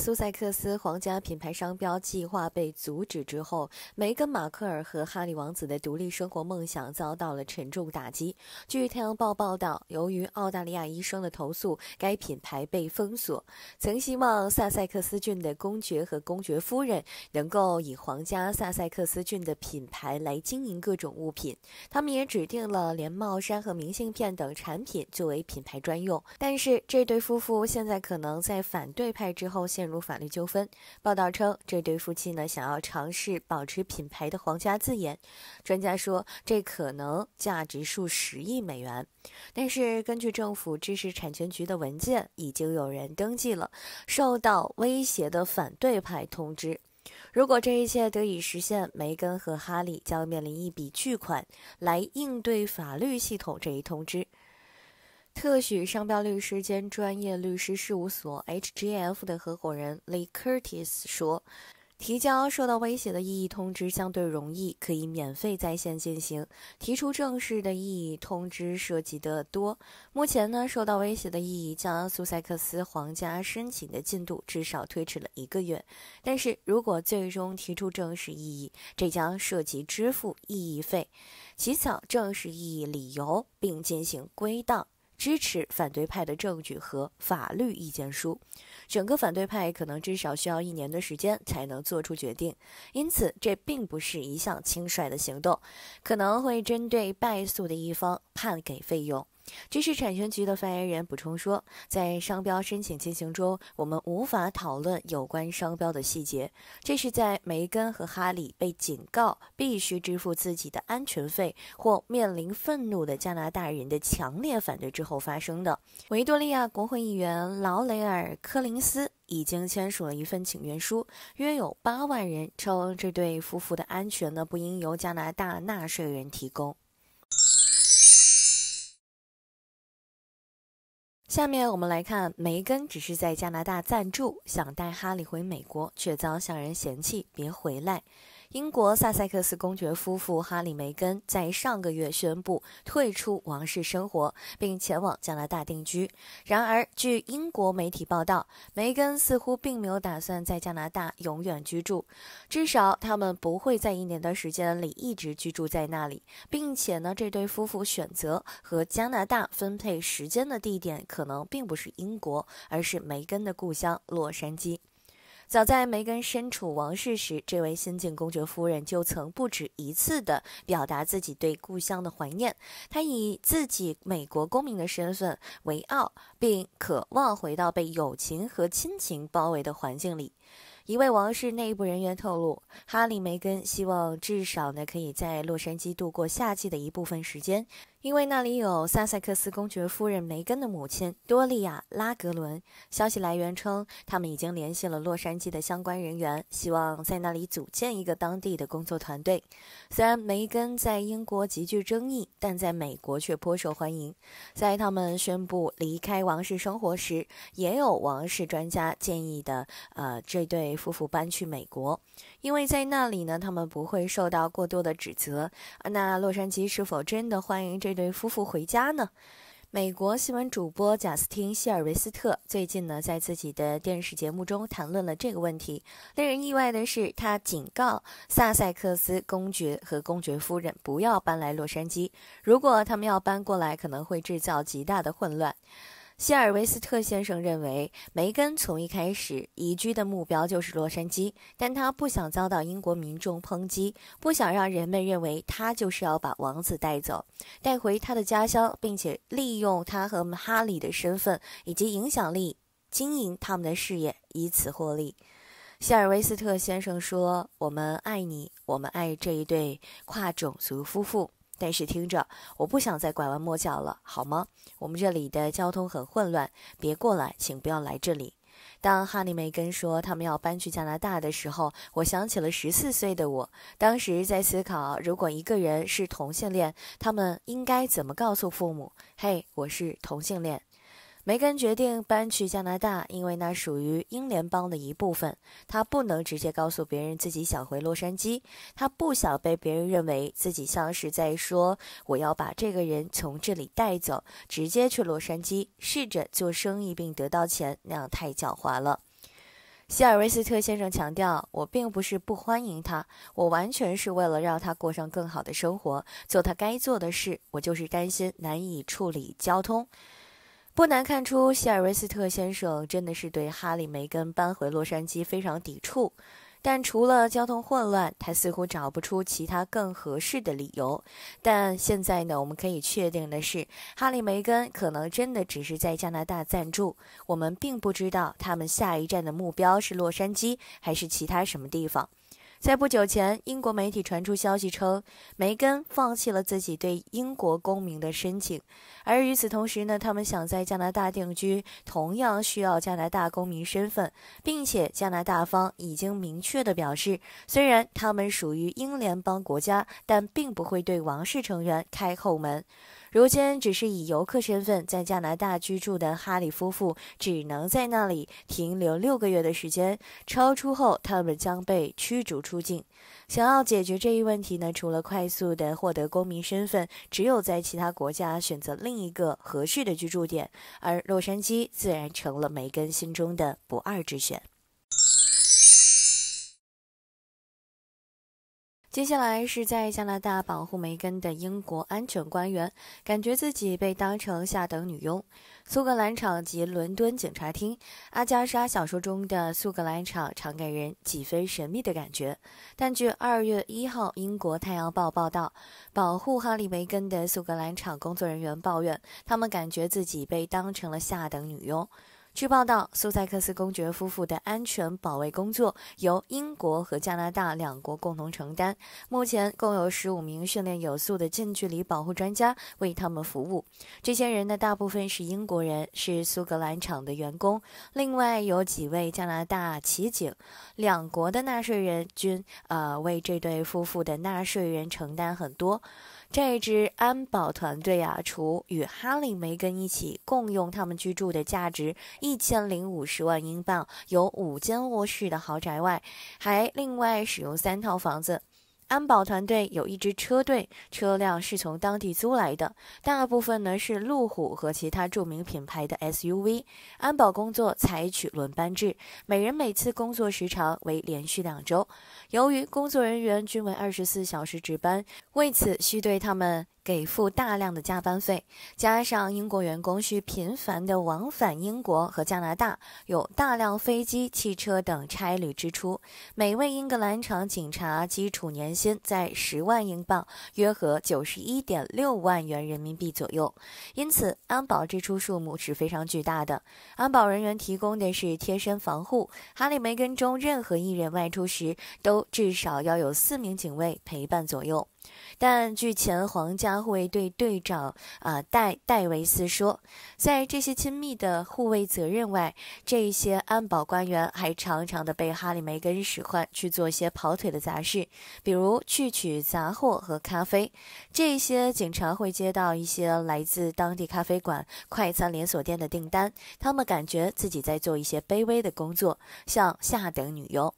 苏塞克斯皇家品牌商标计划被阻止之后，梅根·马克尔和哈里王子的独立生活梦想遭到了沉重打击。据《太阳报》报道，由于澳大利亚医生的投诉，该品牌被封锁。曾希望萨塞克斯郡的公爵和公爵夫人能够以皇家萨塞克斯郡的品牌来经营各种物品，他们也指定了连帽衫和明信片等产品作为品牌专用。但是，这对夫妇现在可能在反对派之后陷入。入法律纠纷。报道称，这对夫妻呢想要尝试保持品牌的皇家字眼。专家说，这可能价值数十亿美元。但是，根据政府知识产权局的文件，已经有人登记了受到威胁的反对派通知。如果这一切得以实现，梅根和哈利将面临一笔巨款来应对法律系统这一通知。特许商标律师兼专业律师事务所 HGF 的合伙人 Lee Curtis 说：“提交受到威胁的异议通知相对容易，可以免费在线进行。提出正式的异议通知涉及的多。目前呢，受到威胁的异议将苏塞克斯皇家申请的进度至少推迟了一个月。但是如果最终提出正式异议，这将涉及支付异议费、起草正式异议理由并进行归档。”支持反对派的证据和法律意见书，整个反对派可能至少需要一年的时间才能做出决定，因此这并不是一项轻率的行动，可能会针对败诉的一方判给费用。知识产权局的发言人补充说，在商标申请进行中，我们无法讨论有关商标的细节。这是在梅根和哈里被警告必须支付自己的安全费，或面临愤怒的加拿大人的强烈反对之后发生的。维多利亚国会议员劳雷尔·柯林斯已经签署了一份请愿书，约有八万人称这对夫妇的安全呢不应由加拿大纳税人提供。下面我们来看，梅根只是在加拿大暂住，想带哈利回美国，却遭小人嫌弃，别回来。英国萨塞克斯公爵夫妇哈里、梅根在上个月宣布退出王室生活，并前往加拿大定居。然而，据英国媒体报道，梅根似乎并没有打算在加拿大永远居住，至少他们不会在一年的时间里一直居住在那里，并且呢，这对夫妇选择和加拿大分配时间的地点可能并不是英国，而是梅根的故乡洛杉矶。早在梅根身处王室时，这位新晋公爵夫人就曾不止一次地表达自己对故乡的怀念。她以自己美国公民的身份为傲，并渴望回到被友情和亲情包围的环境里。一位王室内部人员透露，哈里·梅根希望至少呢可以在洛杉矶度过夏季的一部分时间。因为那里有萨塞克斯公爵夫人梅根的母亲多利亚·拉格伦。消息来源称，他们已经联系了洛杉矶的相关人员，希望在那里组建一个当地的工作团队。虽然梅根在英国极具争议，但在美国却颇受欢迎。在他们宣布离开王室生活时，也有王室专家建议的，呃，这对夫妇搬去美国。因为在那里呢，他们不会受到过多的指责。那洛杉矶是否真的欢迎这对夫妇回家呢？美国新闻主播贾斯汀·希尔维斯特最近呢，在自己的电视节目中谈论了这个问题。令人意外的是，他警告萨塞克斯公爵和公爵夫人不要搬来洛杉矶。如果他们要搬过来，可能会制造极大的混乱。希尔维斯特先生认为，梅根从一开始移居的目标就是洛杉矶，但他不想遭到英国民众抨击，不想让人们认为他就是要把王子带走，带回他的家乡，并且利用他和哈里的身份以及影响力经营他们的事业，以此获利。希尔维斯特先生说：“我们爱你，我们爱这一对跨种族夫妇。”但是听着，我不想再拐弯抹角了，好吗？我们这里的交通很混乱，别过来，请不要来这里。当哈尼梅根说他们要搬去加拿大的时候，我想起了十四岁的我，当时在思考，如果一个人是同性恋，他们应该怎么告诉父母？嘿，我是同性恋。梅根决定搬去加拿大，因为那属于英联邦的一部分。她不能直接告诉别人自己想回洛杉矶，她不想被别人认为自己像是在说“我要把这个人从这里带走，直接去洛杉矶，试着做生意并得到钱”，那样太狡猾了。希尔维斯特先生强调：“我并不是不欢迎他，我完全是为了让他过上更好的生活，做他该做的事。我就是担心难以处理交通。”不难看出，希尔维斯特先生真的是对哈利梅根搬回洛杉矶非常抵触，但除了交通混乱，他似乎找不出其他更合适的理由。但现在呢，我们可以确定的是，哈利梅根可能真的只是在加拿大暂住，我们并不知道他们下一站的目标是洛杉矶还是其他什么地方。在不久前，英国媒体传出消息称，梅根放弃了自己对英国公民的申请。而与此同时呢，他们想在加拿大定居，同样需要加拿大公民身份，并且加拿大方已经明确的表示，虽然他们属于英联邦国家，但并不会对王室成员开后门。如今，只是以游客身份在加拿大居住的哈里夫妇，只能在那里停留六个月的时间，超出后他们将被驱逐出境。想要解决这一问题呢？除了快速的获得公民身份，只有在其他国家选择另一个合适的居住点，而洛杉矶自然成了梅根心中的不二之选。接下来是在加拿大保护梅根的英国安全官员，感觉自己被当成下等女佣。苏格兰场及伦敦警察厅，《阿加莎》小说中的苏格兰场常给人几分神秘的感觉，但据二月一号《英国太阳报》报道，保护哈利梅根的苏格兰场工作人员抱怨，他们感觉自己被当成了下等女佣。据报道，苏塞克斯公爵夫妇的安全保卫工作由英国和加拿大两国共同承担。目前共有十五名训练有素的近距离保护专家为他们服务。这些人的大部分是英国人，是苏格兰厂的员工。另外有几位加拿大骑警。两国的纳税人均呃为这对夫妇的纳税人承担很多。这支安保团队啊，除与哈利、梅根一起共用他们居住的价值一千零五十万英镑、有五间卧室的豪宅外，还另外使用三套房子。安保团队有一支车队，车辆是从当地租来的，大部分呢是路虎和其他著名品牌的 SUV。安保工作采取轮班制，每人每次工作时长为连续两周。由于工作人员均为二十四小时值班，为此需对他们。给付大量的加班费，加上英国员工需频繁的往返英国和加拿大，有大量飞机、汽车等差旅支出。每位英格兰场警察基础年薪在十万英镑，约合九十一点六万元人民币左右。因此，安保支出数目是非常巨大的。安保人员提供的是贴身防护，哈里梅根中任何一人外出时，都至少要有四名警卫陪伴左右。但据前皇家。护卫队队长啊，戴戴维斯说，在这些亲密的护卫责任外，这些安保官员还常常的被哈里梅根使唤去做一些跑腿的杂事，比如去取杂货和咖啡。这些警察会接到一些来自当地咖啡馆、快餐连锁店的订单，他们感觉自己在做一些卑微的工作，像下等女佣。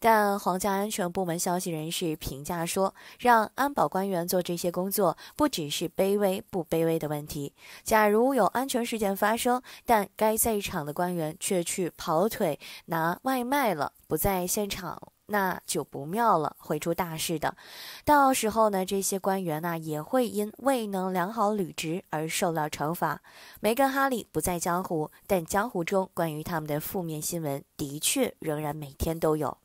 但皇家安全部门消息人士评价说：“让安保官员做这些工作，不只是卑微不卑微的问题。假如有安全事件发生，但该在场的官员却去跑腿拿外卖了，不在现场。”那就不妙了，会出大事的。到时候呢，这些官员呢也会因未能良好履职而受到惩罚。梅根·哈利不在江湖，但江湖中关于他们的负面新闻的确仍然每天都有。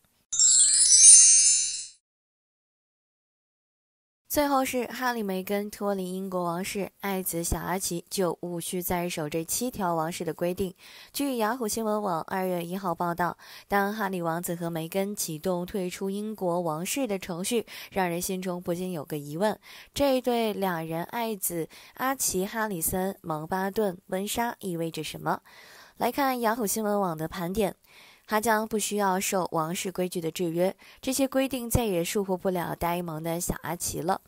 最后是哈里梅根脱离英国王室，爱子小阿奇就无需再守这七条王室的规定。据雅虎新闻网二月一号报道，当哈里王子和梅根启动退出英国王室的程序，让人心中不禁有个疑问：这对两人爱子阿奇、哈里森、蒙巴顿、温莎意味着什么？来看雅虎新闻网的盘点。他将不需要受王室规矩的制约，这些规定再也束缚不了呆萌的小阿奇了。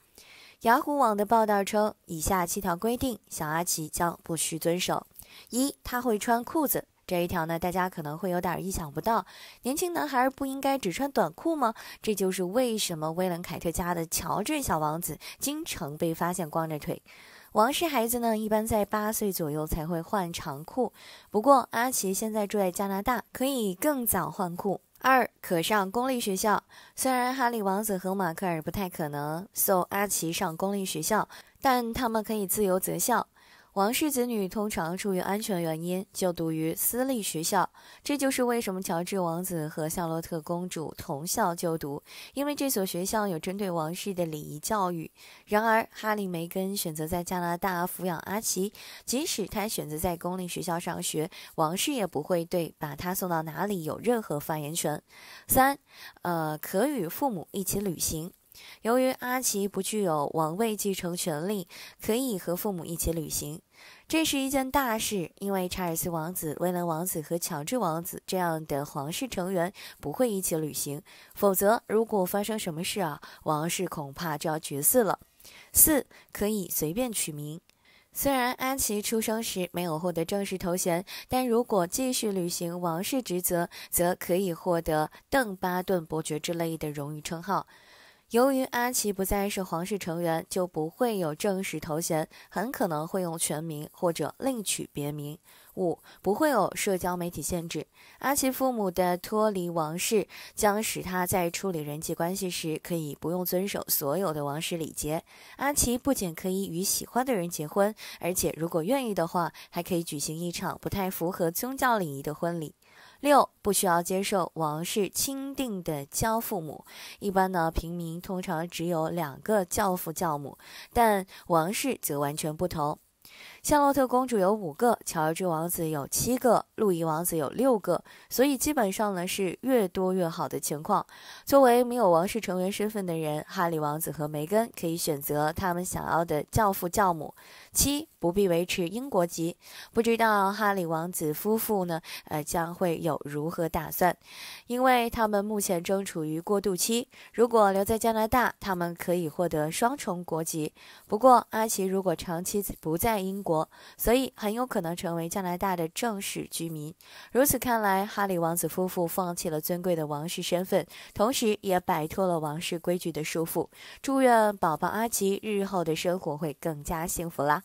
雅虎网的报道称，以下七条规定小阿奇将不需遵守：一，他会穿裤子。这一条呢，大家可能会有点意想不到，年轻男孩不应该只穿短裤吗？这就是为什么威廉凯特家的乔治小王子经常被发现光着腿。王室孩子呢，一般在八岁左右才会换长裤。不过，阿奇现在住在加拿大，可以更早换裤。二，可上公立学校。虽然哈利王子和马克尔不太可能送阿奇上公立学校，但他们可以自由择校。王室子女通常出于安全原因就读于私立学校，这就是为什么乔治王子和夏洛特公主同校就读，因为这所学校有针对王室的礼仪教育。然而，哈利·梅根选择在加拿大抚养阿奇，即使他选择在公立学校上学，王室也不会对把他送到哪里有任何发言权。三，呃，可与父母一起旅行，由于阿奇不具有王位继承权利，可以和父母一起旅行。这是一件大事，因为查尔斯王子、威廉王子和乔治王子这样的皇室成员不会一起旅行，否则如果发生什么事啊，王室恐怕就要绝嗣了。四，可以随便取名。虽然安琪出生时没有获得正式头衔，但如果继续履行王室职责，则可以获得邓巴顿伯爵之类的荣誉称号。由于阿奇不再是皇室成员，就不会有正式头衔，很可能会用全名或者另取别名。五，不会有社交媒体限制。阿奇父母的脱离王室，将使他在处理人际关系时可以不用遵守所有的王室礼节。阿奇不仅可以与喜欢的人结婚，而且如果愿意的话，还可以举行一场不太符合宗教礼仪的婚礼。六不需要接受王室钦定的教父母，一般呢平民通常只有两个教父教母，但王室则完全不同。夏洛特公主有五个，乔治王子有七个，路易王子有六个，所以基本上呢是越多越好的情况。作为没有王室成员身份的人，哈利王子和梅根可以选择他们想要的教父教母。七不必维持英国籍，不知道哈利王子夫妇呢呃将会有如何打算，因为他们目前正处于过渡期。如果留在加拿大，他们可以获得双重国籍。不过，阿奇如果长期不在英国，所以很有可能成为加拿大的正式居民。如此看来，哈里王子夫妇放弃了尊贵的王室身份，同时也摆脱了王室规矩的束缚。祝愿宝宝阿奇日后的生活会更加幸福啦！